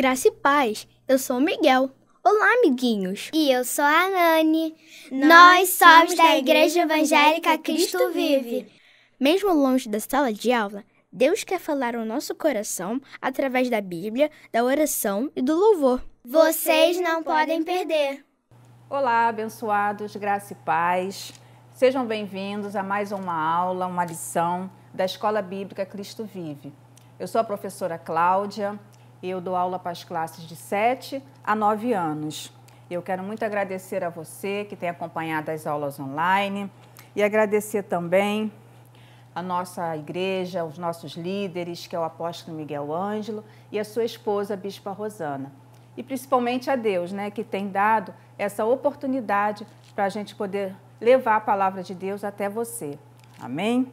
Graça e paz, eu sou o Miguel. Olá, amiguinhos! E eu sou a Nani. Nós somos da Igreja Evangélica Cristo Vive. Mesmo longe da sala de aula, Deus quer falar ao nosso coração através da Bíblia, da oração e do louvor. Vocês não podem perder! Olá, abençoados, graça e paz. Sejam bem-vindos a mais uma aula, uma lição da Escola Bíblica Cristo Vive. Eu sou a professora Cláudia eu dou aula para as classes de 7 a 9 anos. Eu quero muito agradecer a você que tem acompanhado as aulas online e agradecer também a nossa igreja, os nossos líderes, que é o apóstolo Miguel Ângelo e a sua esposa, a bispa Rosana. E principalmente a Deus, né, que tem dado essa oportunidade para a gente poder levar a palavra de Deus até você. Amém?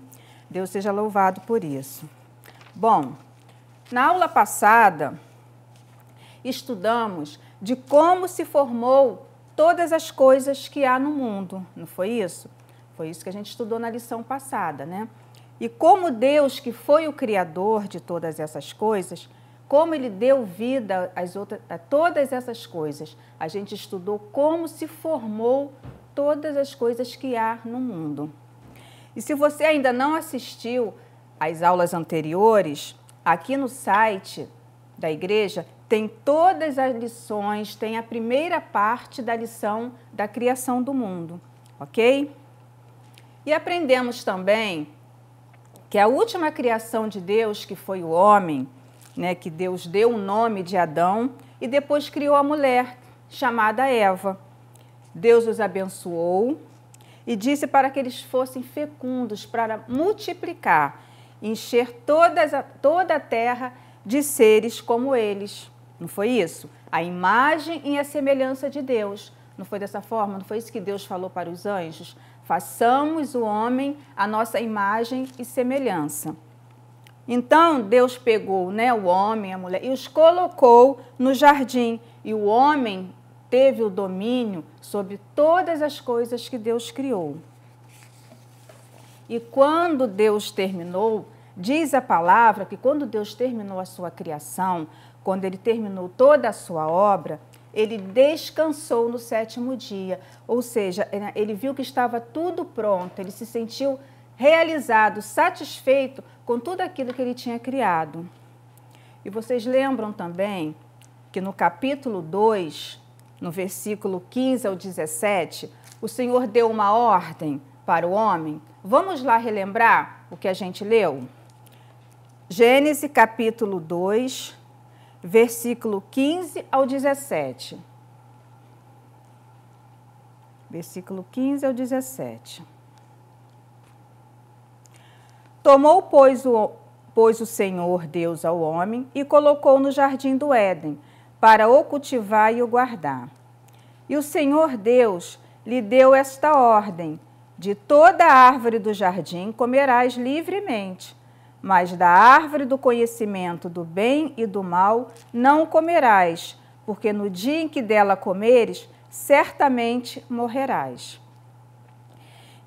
Deus seja louvado por isso. Bom, na aula passada, estudamos de como se formou todas as coisas que há no mundo, não foi isso? Foi isso que a gente estudou na lição passada, né? E como Deus, que foi o Criador de todas essas coisas, como Ele deu vida às outras, a todas essas coisas. A gente estudou como se formou todas as coisas que há no mundo. E se você ainda não assistiu às aulas anteriores, Aqui no site da igreja tem todas as lições, tem a primeira parte da lição da criação do mundo, ok? E aprendemos também que a última criação de Deus, que foi o homem, né, que Deus deu o nome de Adão e depois criou a mulher chamada Eva. Deus os abençoou e disse para que eles fossem fecundos, para multiplicar encher todas a, toda a terra de seres como eles. Não foi isso? A imagem e a semelhança de Deus. Não foi dessa forma? Não foi isso que Deus falou para os anjos? Façamos o homem a nossa imagem e semelhança. Então Deus pegou né, o homem, a mulher, e os colocou no jardim. E o homem teve o domínio sobre todas as coisas que Deus criou. E quando Deus terminou, diz a palavra que quando Deus terminou a sua criação, quando ele terminou toda a sua obra, ele descansou no sétimo dia. Ou seja, ele viu que estava tudo pronto, ele se sentiu realizado, satisfeito com tudo aquilo que ele tinha criado. E vocês lembram também que no capítulo 2, no versículo 15 ao 17, o Senhor deu uma ordem para o homem Vamos lá relembrar o que a gente leu? Gênesis capítulo 2, versículo 15 ao 17. Versículo 15 ao 17. Tomou, pois, o, pois o Senhor Deus ao homem e colocou no jardim do Éden, para o cultivar e o guardar. E o Senhor Deus lhe deu esta ordem: de toda árvore do jardim comerás livremente, mas da árvore do conhecimento do bem e do mal não comerás, porque no dia em que dela comeres, certamente morrerás.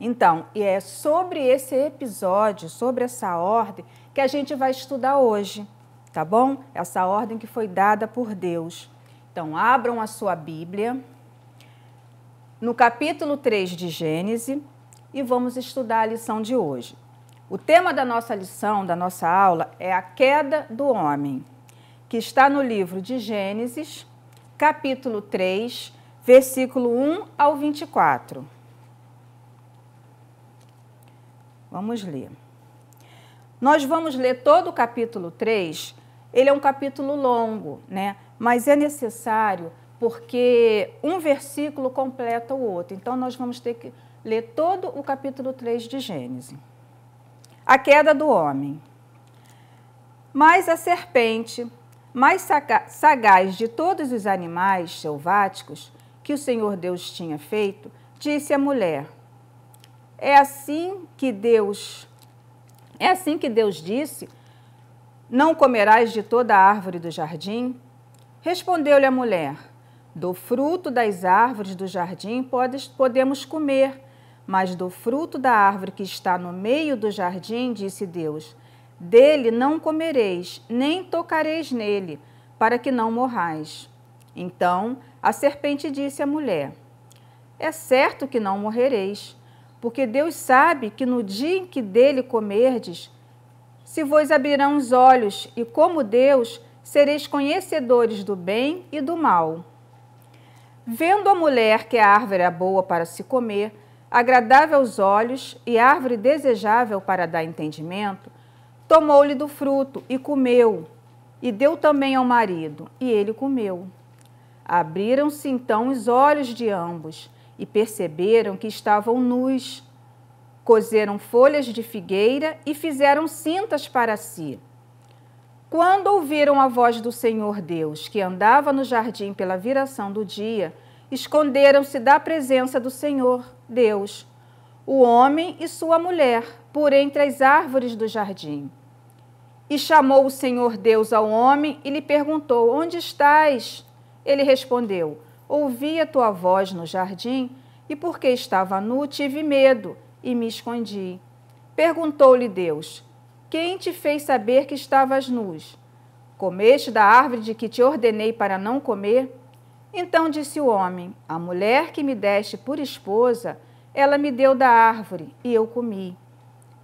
Então, e é sobre esse episódio, sobre essa ordem, que a gente vai estudar hoje, tá bom? Essa ordem que foi dada por Deus. Então, abram a sua Bíblia. No capítulo 3 de Gênesis, e vamos estudar a lição de hoje. O tema da nossa lição, da nossa aula, é a queda do homem, que está no livro de Gênesis, capítulo 3, versículo 1 ao 24. Vamos ler. Nós vamos ler todo o capítulo 3. Ele é um capítulo longo, né? Mas é necessário porque um versículo completa o outro. Então nós vamos ter que Lê todo o capítulo 3 de Gênesis. A queda do homem. Mas a serpente, mais sagaz de todos os animais selváticos que o Senhor Deus tinha feito, disse à mulher: É assim que Deus É assim que Deus disse: Não comerás de toda a árvore do jardim? Respondeu-lhe a mulher: Do fruto das árvores do jardim podes, podemos comer mas do fruto da árvore que está no meio do jardim, disse Deus: Dele não comereis, nem tocareis nele, para que não morrais. Então a serpente disse à mulher: É certo que não morrereis, porque Deus sabe que no dia em que dele comerdes, se vos abrirão os olhos, e como Deus, sereis conhecedores do bem e do mal. Vendo a mulher que a árvore é boa para se comer, agradável aos olhos e árvore desejável para dar entendimento, tomou-lhe do fruto e comeu, e deu também ao marido, e ele comeu. Abriram-se então os olhos de ambos, e perceberam que estavam nus. Cozeram folhas de figueira e fizeram cintas para si. Quando ouviram a voz do Senhor Deus, que andava no jardim pela viração do dia, esconderam-se da presença do Senhor, Deus, o homem e sua mulher, por entre as árvores do jardim. E chamou o Senhor Deus ao homem e lhe perguntou: Onde estás? Ele respondeu: Ouvi a tua voz no jardim, e porque estava nu, tive medo e me escondi. Perguntou-lhe Deus: Quem te fez saber que estavas nus? Comeste da árvore de que te ordenei para não comer? Então disse o homem: A mulher que me deste por esposa, ela me deu da árvore e eu comi.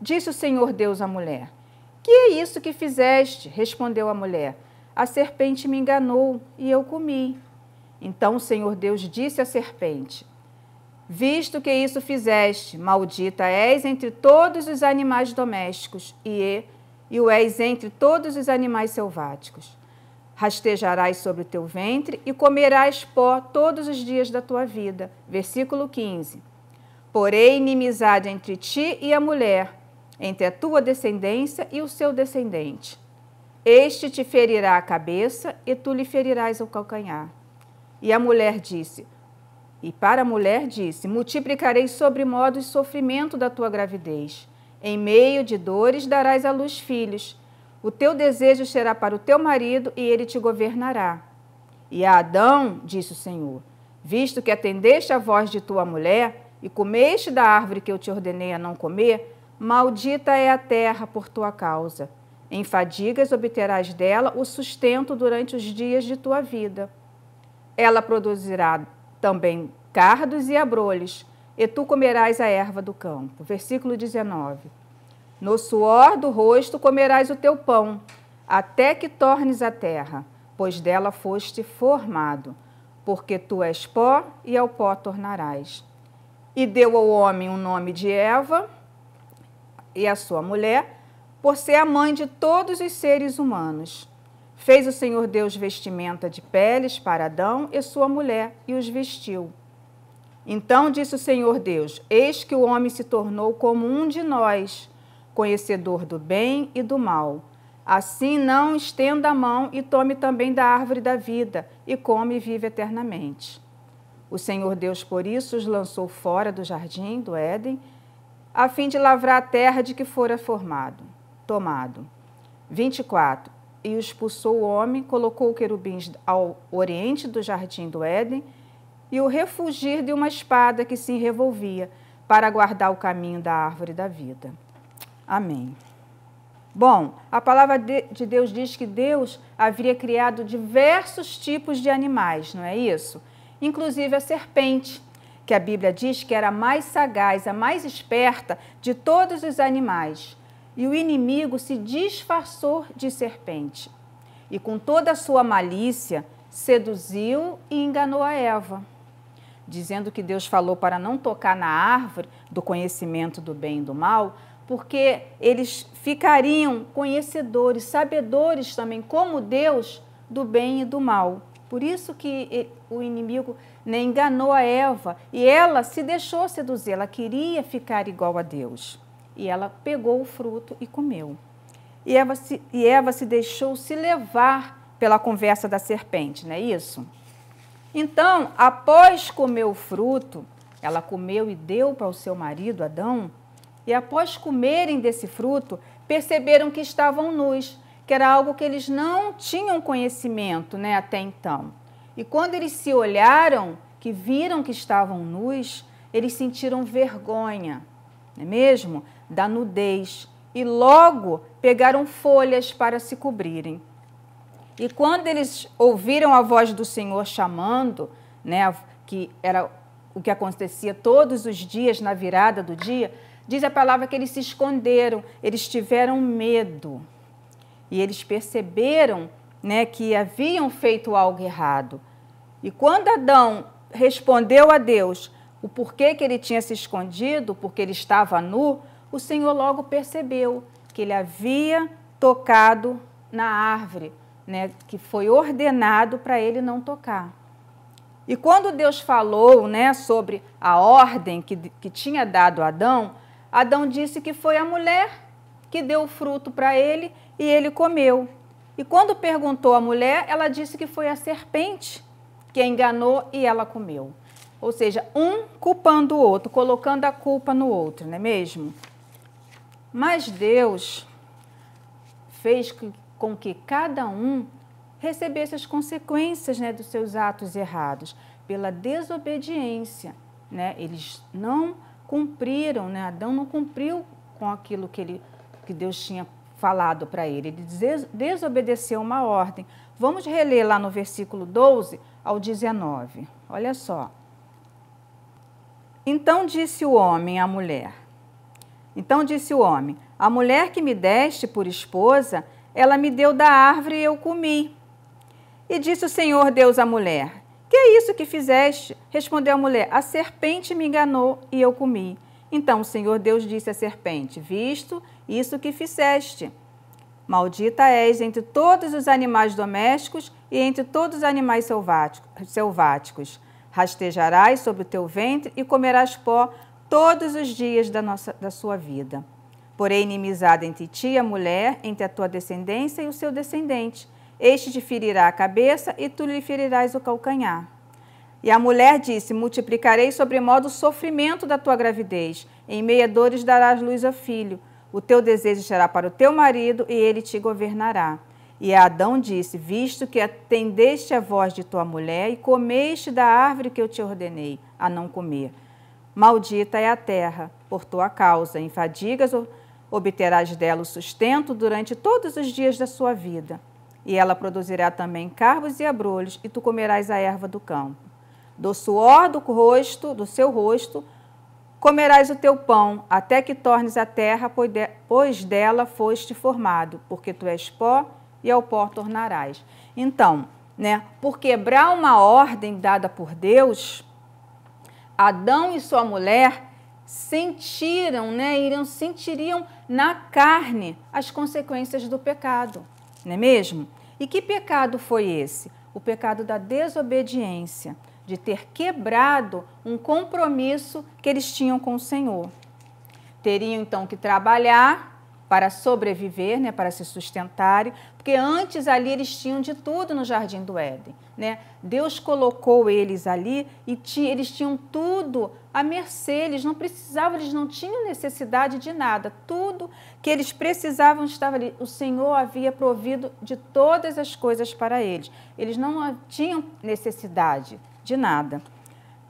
Disse o Senhor Deus à mulher: Que é isso que fizeste? Respondeu a mulher: A serpente me enganou e eu comi. Então o Senhor Deus disse à serpente: Visto que isso fizeste, maldita és entre todos os animais domésticos e, e o és entre todos os animais selváticos rastejarás sobre o teu ventre e comerás pó todos os dias da tua vida. Versículo 15. Porém, inimizade entre ti e a mulher, entre a tua descendência e o seu descendente. Este te ferirá a cabeça e tu lhe ferirás o calcanhar. E a mulher disse: E para a mulher disse: Multiplicarei sobre modo o sofrimento da tua gravidez. Em meio de dores darás à luz filhos o teu desejo será para o teu marido e ele te governará. E a Adão, disse o Senhor, visto que atendeste à voz de tua mulher e comeste da árvore que eu te ordenei a não comer, maldita é a terra por tua causa. Em fadigas obterás dela o sustento durante os dias de tua vida. Ela produzirá também cardos e abrolhos, e tu comerás a erva do campo. Versículo 19. No suor do rosto comerás o teu pão, até que tornes a terra, pois dela foste formado, porque tu és pó e ao pó tornarás. E deu ao homem o nome de Eva e à sua mulher, por ser a mãe de todos os seres humanos. Fez o Senhor Deus vestimenta de peles para Adão e sua mulher e os vestiu. Então disse o Senhor Deus: Eis que o homem se tornou como um de nós conhecedor do bem e do mal. Assim não estenda a mão e tome também da árvore da vida, e come e vive eternamente. O Senhor Deus, por isso, os lançou fora do jardim do Éden, a fim de lavrar a terra de que fora formado, tomado. 24. E expulsou o homem, colocou o querubins ao oriente do jardim do Éden, e o refugir de uma espada que se revolvia, para guardar o caminho da árvore da vida. Amém. Bom, a palavra de Deus diz que Deus havia criado diversos tipos de animais, não é isso? Inclusive a serpente, que a Bíblia diz que era a mais sagaz, a mais esperta de todos os animais. E o inimigo se disfarçou de serpente. E com toda a sua malícia, seduziu e enganou a Eva, dizendo que Deus falou para não tocar na árvore do conhecimento do bem e do mal, porque eles ficariam conhecedores, sabedores também, como Deus, do bem e do mal. Por isso que o inimigo né, enganou a Eva e ela se deixou seduzir, ela queria ficar igual a Deus. E ela pegou o fruto e comeu. E Eva se, e Eva se deixou se levar pela conversa da serpente, não é isso? Então, após comer o fruto, ela comeu e deu para o seu marido Adão, e após comerem desse fruto, perceberam que estavam nus, que era algo que eles não tinham conhecimento né, até então. E quando eles se olharam, que viram que estavam nus, eles sentiram vergonha, não é mesmo? Da nudez. E logo pegaram folhas para se cobrirem. E quando eles ouviram a voz do Senhor chamando, né, que era o que acontecia todos os dias na virada do dia, Diz a palavra que eles se esconderam, eles tiveram medo e eles perceberam né, que haviam feito algo errado. E quando Adão respondeu a Deus o porquê que ele tinha se escondido, porque ele estava nu, o Senhor logo percebeu que ele havia tocado na árvore, né, que foi ordenado para ele não tocar. E quando Deus falou né, sobre a ordem que, que tinha dado Adão, Adão disse que foi a mulher que deu o fruto para ele e ele comeu. E quando perguntou à mulher, ela disse que foi a serpente que a enganou e ela comeu. Ou seja, um culpando o outro, colocando a culpa no outro, não é mesmo? Mas Deus fez com que cada um recebesse as consequências né, dos seus atos errados, pela desobediência. Né? Eles não cumpriram, né? Adão não cumpriu com aquilo que, ele, que Deus tinha falado para ele. Ele desobedeceu uma ordem. Vamos reler lá no versículo 12 ao 19. Olha só. Então disse o homem à mulher: Então disse o homem: A mulher que me deste por esposa, ela me deu da árvore e eu comi. E disse o Senhor Deus à mulher: que é isso que fizeste? Respondeu a mulher: A serpente me enganou e eu comi. Então o Senhor Deus disse à serpente: Visto isso que fizeste, maldita és entre todos os animais domésticos e entre todos os animais selváticos. Rastejarás sobre o teu ventre e comerás pó todos os dias da, nossa, da sua vida. Porém, inimizada entre ti a mulher, entre a tua descendência e o seu descendente. Este te ferirá a cabeça e tu lhe ferirás o calcanhar. E a mulher disse: Multiplicarei sobremodo o sofrimento da tua gravidez. Em meia dores darás luz ao filho. O teu desejo será para o teu marido e ele te governará. E Adão disse: Visto que atendeste a voz de tua mulher e comeste da árvore que eu te ordenei a não comer, maldita é a terra por tua causa. Em fadigas obterás dela o sustento durante todos os dias da sua vida e ela produzirá também carvos e abrolhos, e tu comerás a erva do campo. Do suor do rosto, do seu rosto, comerás o teu pão, até que tornes a terra, pois dela foste formado, porque tu és pó e ao pó tornarás. Então, né, por quebrar uma ordem dada por Deus, Adão e sua mulher sentiram, né, iriam, sentiriam na carne as consequências do pecado não é mesmo? E que pecado foi esse? O pecado da desobediência, de ter quebrado um compromisso que eles tinham com o Senhor. Teriam então que trabalhar para sobreviver, né, para se sustentarem, porque antes ali eles tinham de tudo no Jardim do Éden. Né? Deus colocou eles ali e eles tinham tudo à mercê, eles não precisavam, eles não tinham necessidade de nada. Tudo que eles precisavam estava ali. O Senhor havia provido de todas as coisas para eles. Eles não tinham necessidade de nada.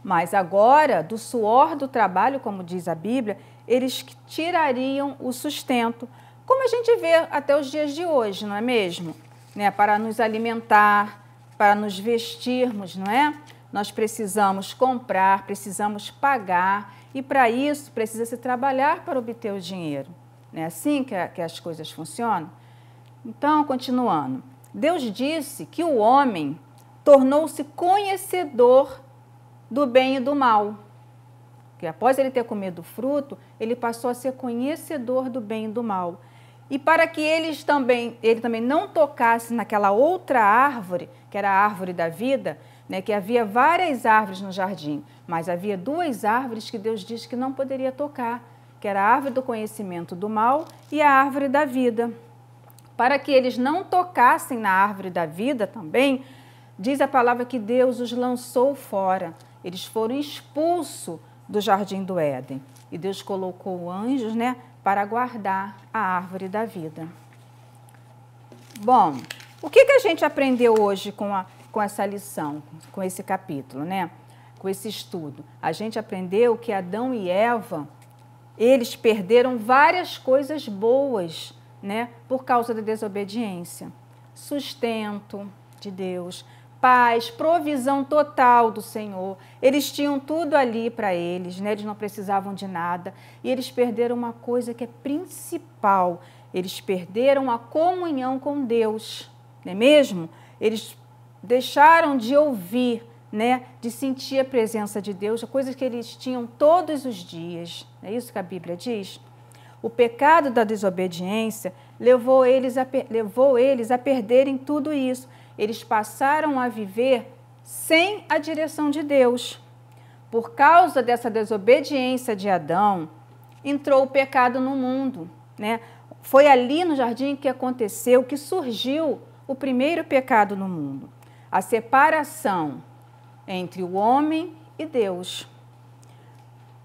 Mas agora, do suor do trabalho, como diz a Bíblia, eles tirariam o sustento, como a gente vê até os dias de hoje, não é mesmo? Né? Para nos alimentar, para nos vestirmos, não é? Nós precisamos comprar, precisamos pagar e para isso precisa se trabalhar para obter o dinheiro. Não é assim que, a, que as coisas funcionam? Então, continuando, Deus disse que o homem tornou-se conhecedor do bem e do mal. Que após ele ter comido o fruto, ele passou a ser conhecedor do bem e do mal. E para que eles também, ele também não tocasse naquela outra árvore, que era a árvore da vida, né, que havia várias árvores no jardim, mas havia duas árvores que Deus disse que não poderia tocar, que era a árvore do conhecimento do mal e a árvore da vida. Para que eles não tocassem na árvore da vida também, diz a palavra que Deus os lançou fora. Eles foram expulsos do jardim do Éden e Deus colocou anjos, né, para guardar a árvore da vida. Bom, o que, que a gente aprendeu hoje com, a, com essa lição, com esse capítulo, né? Com esse estudo? A gente aprendeu que Adão e Eva, eles perderam várias coisas boas, né? Por causa da desobediência. Sustento de Deus, paz, provisão total do Senhor. Eles tinham tudo ali para eles, né? eles não precisavam de nada. E eles perderam uma coisa que é principal: eles perderam a comunhão com Deus, não é mesmo? Eles deixaram de ouvir, né? de sentir a presença de Deus, coisas que eles tinham todos os dias. É isso que a Bíblia diz? O pecado da desobediência levou eles a, levou eles a perderem tudo isso eles passaram a viver sem a direção de Deus. Por causa dessa desobediência de Adão, entrou o pecado no mundo. Né? Foi ali no jardim que aconteceu, que surgiu o primeiro pecado no mundo: a separação entre o homem e Deus.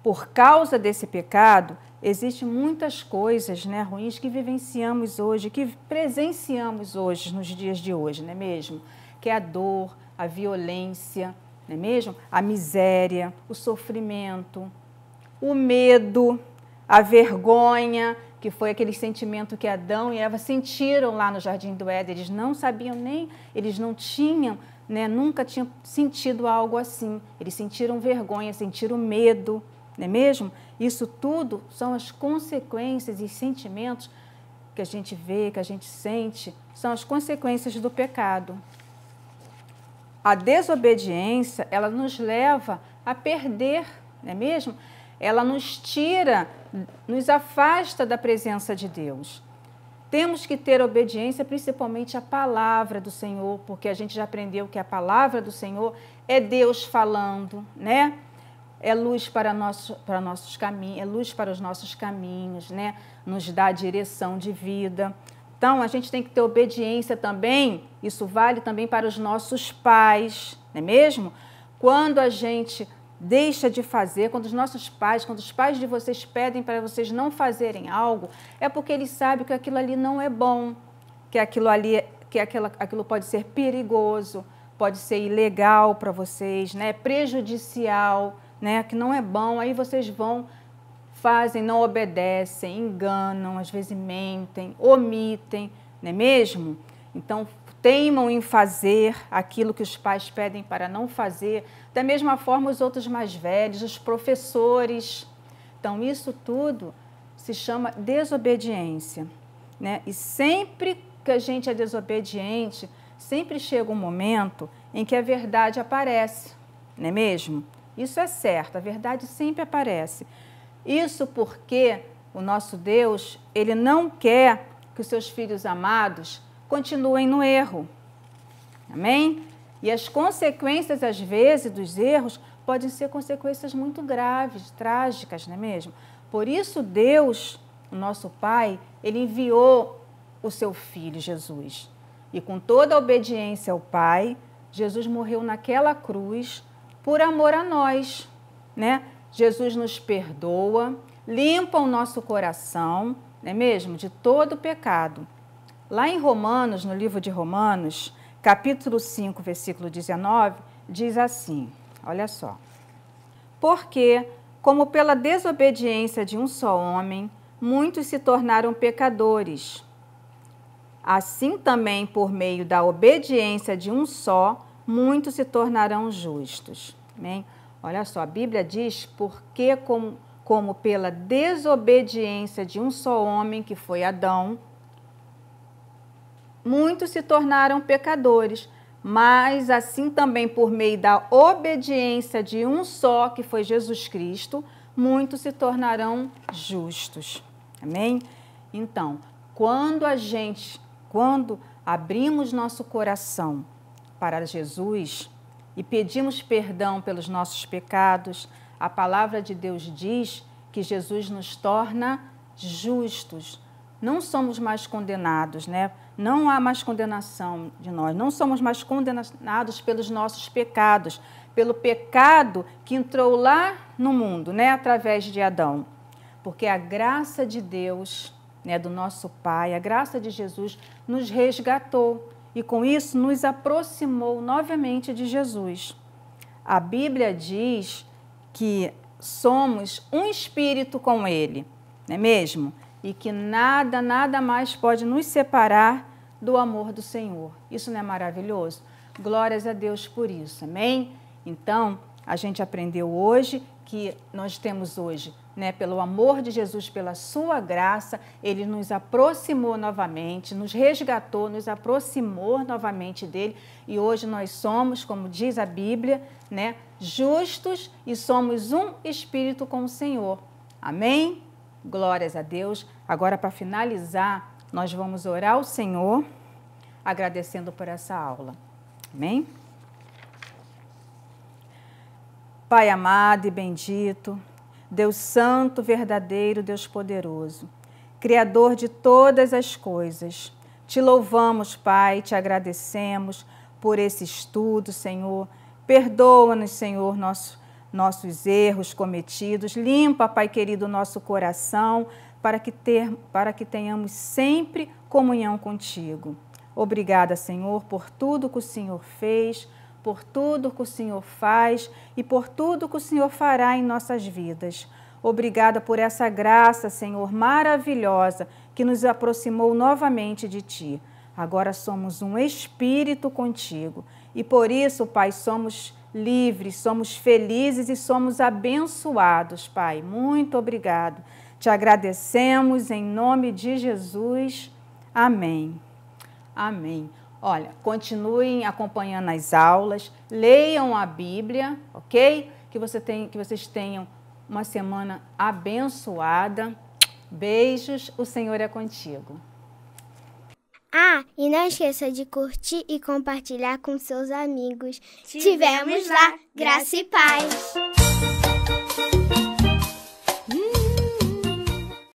Por causa desse pecado, Existem muitas coisas né, ruins que vivenciamos hoje, que presenciamos hoje, nos dias de hoje, não é mesmo? Que é a dor, a violência, não é mesmo? A miséria, o sofrimento, o medo, a vergonha, que foi aquele sentimento que Adão e Eva sentiram lá no Jardim do Éden. Eles não sabiam nem, eles não tinham, né, nunca tinham sentido algo assim. Eles sentiram vergonha, sentiram medo, não é mesmo? Isso tudo são as consequências e sentimentos que a gente vê, que a gente sente, são as consequências do pecado. A desobediência, ela nos leva a perder, não é mesmo? Ela nos tira, nos afasta da presença de Deus. Temos que ter obediência principalmente à palavra do Senhor, porque a gente já aprendeu que a palavra do Senhor é Deus falando, né? é luz para, nosso, para nossos caminhos, é luz para os nossos caminhos, né? Nos dá direção de vida. Então, a gente tem que ter obediência também. Isso vale também para os nossos pais, não é mesmo? Quando a gente deixa de fazer, quando os nossos pais, quando os pais de vocês pedem para vocês não fazerem algo, é porque eles sabem que aquilo ali não é bom, que aquilo ali, que aquilo, aquilo pode ser perigoso, pode ser ilegal para vocês, né? Prejudicial né, que não é bom, aí vocês vão, fazem, não obedecem, enganam, às vezes mentem, omitem, não é mesmo? Então, teimam em fazer aquilo que os pais pedem para não fazer, da mesma forma os outros mais velhos, os professores. Então, isso tudo se chama desobediência. Né? E sempre que a gente é desobediente, sempre chega um momento em que a verdade aparece, não é mesmo? Isso é certo, a verdade sempre aparece. Isso porque o nosso Deus, ele não quer que os seus filhos amados continuem no erro. Amém? E as consequências, às vezes, dos erros podem ser consequências muito graves, trágicas, não é mesmo? Por isso, Deus, o nosso Pai, ele enviou o seu filho Jesus. E com toda a obediência ao Pai, Jesus morreu naquela cruz por amor a nós, né? Jesus nos perdoa, limpa o nosso coração, não é mesmo? De todo pecado. Lá em Romanos, no livro de Romanos, capítulo 5, versículo 19, diz assim: olha só. Porque, como pela desobediência de um só homem, muitos se tornaram pecadores, assim também por meio da obediência de um só, muitos se tornarão justos. Amém? Olha só, a Bíblia diz: porque, como, como pela desobediência de um só homem, que foi Adão, muitos se tornaram pecadores, mas assim também por meio da obediência de um só, que foi Jesus Cristo, muitos se tornarão justos. Amém? Então, quando a gente, quando abrimos nosso coração, para Jesus e pedimos perdão pelos nossos pecados, a palavra de Deus diz que Jesus nos torna justos. Não somos mais condenados, né? Não há mais condenação de nós. Não somos mais condenados pelos nossos pecados, pelo pecado que entrou lá no mundo, né? Através de Adão. Porque a graça de Deus, né? Do nosso Pai, a graça de Jesus nos resgatou e com isso nos aproximou novamente de Jesus. A Bíblia diz que somos um espírito com Ele, não é mesmo? E que nada, nada mais pode nos separar do amor do Senhor. Isso não é maravilhoso? Glórias a Deus por isso, amém? Então, a gente aprendeu hoje que nós temos hoje né, pelo amor de Jesus, pela sua graça, ele nos aproximou novamente, nos resgatou, nos aproximou novamente dele e hoje nós somos, como diz a Bíblia, né, justos e somos um espírito com o Senhor. Amém? Glórias a Deus. Agora, para finalizar, nós vamos orar ao Senhor, agradecendo por essa aula. Amém? Pai amado e bendito, Deus Santo, verdadeiro, Deus poderoso, Criador de todas as coisas. Te louvamos, Pai, te agradecemos por esse estudo, Senhor. Perdoa-nos, Senhor, nossos, nossos erros cometidos. Limpa, Pai querido, nosso coração para que, ter, para que tenhamos sempre comunhão contigo. Obrigada, Senhor, por tudo que o Senhor fez por tudo que o Senhor faz e por tudo que o Senhor fará em nossas vidas. Obrigada por essa graça, Senhor, maravilhosa, que nos aproximou novamente de Ti. Agora somos um espírito contigo e por isso, Pai, somos livres, somos felizes e somos abençoados, Pai. Muito obrigado. Te agradecemos em nome de Jesus. Amém. Amém. Olha, continuem acompanhando as aulas, leiam a Bíblia, ok? Que, você tem, que vocês tenham uma semana abençoada. Beijos, o Senhor é contigo. Ah, e não esqueça de curtir e compartilhar com seus amigos. Tivemos lá, graça e paz.